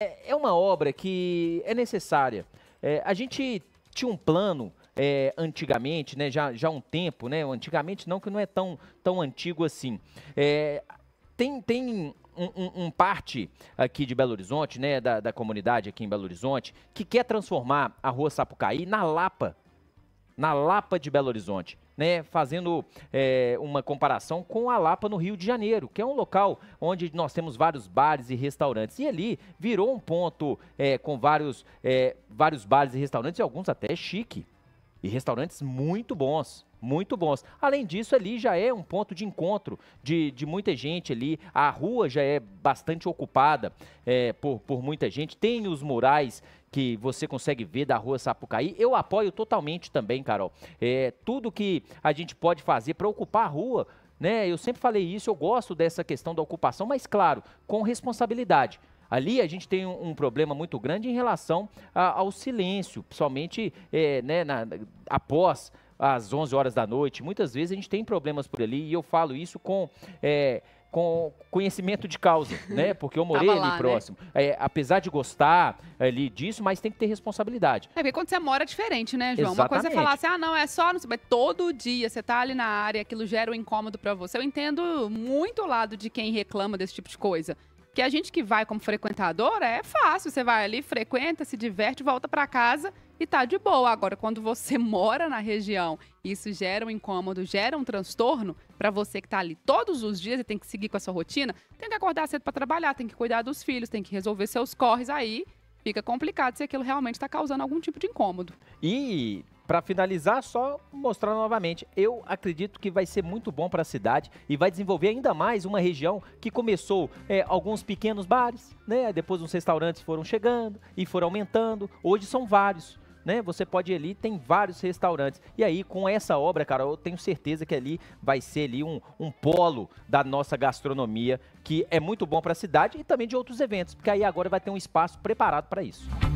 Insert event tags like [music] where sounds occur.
É, é uma obra que é necessária. É, a gente tinha um plano é, antigamente, né, já, há um tempo, né, antigamente não, que não é tão, tão antigo assim. É, tem tem um, um, um, parte aqui de Belo Horizonte, né, da, da comunidade aqui em Belo Horizonte, que quer transformar a Rua Sapucaí na Lapa na Lapa de Belo Horizonte. Né, fazendo é, uma comparação com a Lapa no Rio de Janeiro, que é um local onde nós temos vários bares e restaurantes. E ali virou um ponto é, com vários, é, vários bares e restaurantes, e alguns até chique. E restaurantes muito bons muito bons. Além disso, ali já é um ponto de encontro de, de muita gente ali. A rua já é bastante ocupada é, por, por muita gente. Tem os murais que você consegue ver da rua Sapucaí. Eu apoio totalmente também, Carol. É, tudo que a gente pode fazer para ocupar a rua. Né? Eu sempre falei isso, eu gosto dessa questão da ocupação, mas claro, com responsabilidade. Ali a gente tem um, um, problema muito grande em relação a, ao silêncio, principalmente é, né, na, após às 11 horas da noite. Muitas vezes a gente tem problemas por ali e eu falo isso com. É, com conhecimento de causa, [laughs] né? Porque eu morei lá, ali né? próximo. Né? É, apesar de gostar é, ali disso, mas tem que ter responsabilidade. É porque quando você mora é diferente, né, João? Exatamente. Uma coisa é falar assim, ah, não, é só, não sei, mas todo dia você tá ali na área, aquilo gera um incômodo para você. Eu entendo muito o lado de quem reclama desse tipo de coisa que a gente que vai como frequentador é fácil, você vai ali, frequenta, se diverte, volta para casa e tá de boa. Agora, quando você [laughs] mora na região, isso gera um incômodo, gera um transtorno para você que tá ali todos os dias e tem que seguir com a sua rotina, tem que acordar cedo para trabalhar, tem que cuidar dos filhos, tem que resolver seus corres aí, fica complicado se aquilo realmente está causando algum tipo de incômodo. E para finalizar, só mostrar novamente, eu acredito que vai ser muito bom para a cidade e vai desenvolver ainda mais uma região que começou é, alguns pequenos bares, né? Depois uns restaurantes foram chegando e foram aumentando. Hoje são vários. Né, você pode ir ali, tem vários restaurantes. E aí, com essa obra, cara, eu tenho certeza que ali vai ser ali um, um polo da nossa gastronomia, que é muito bom para a cidade e também de outros eventos, porque aí agora vai ter um espaço preparado para isso.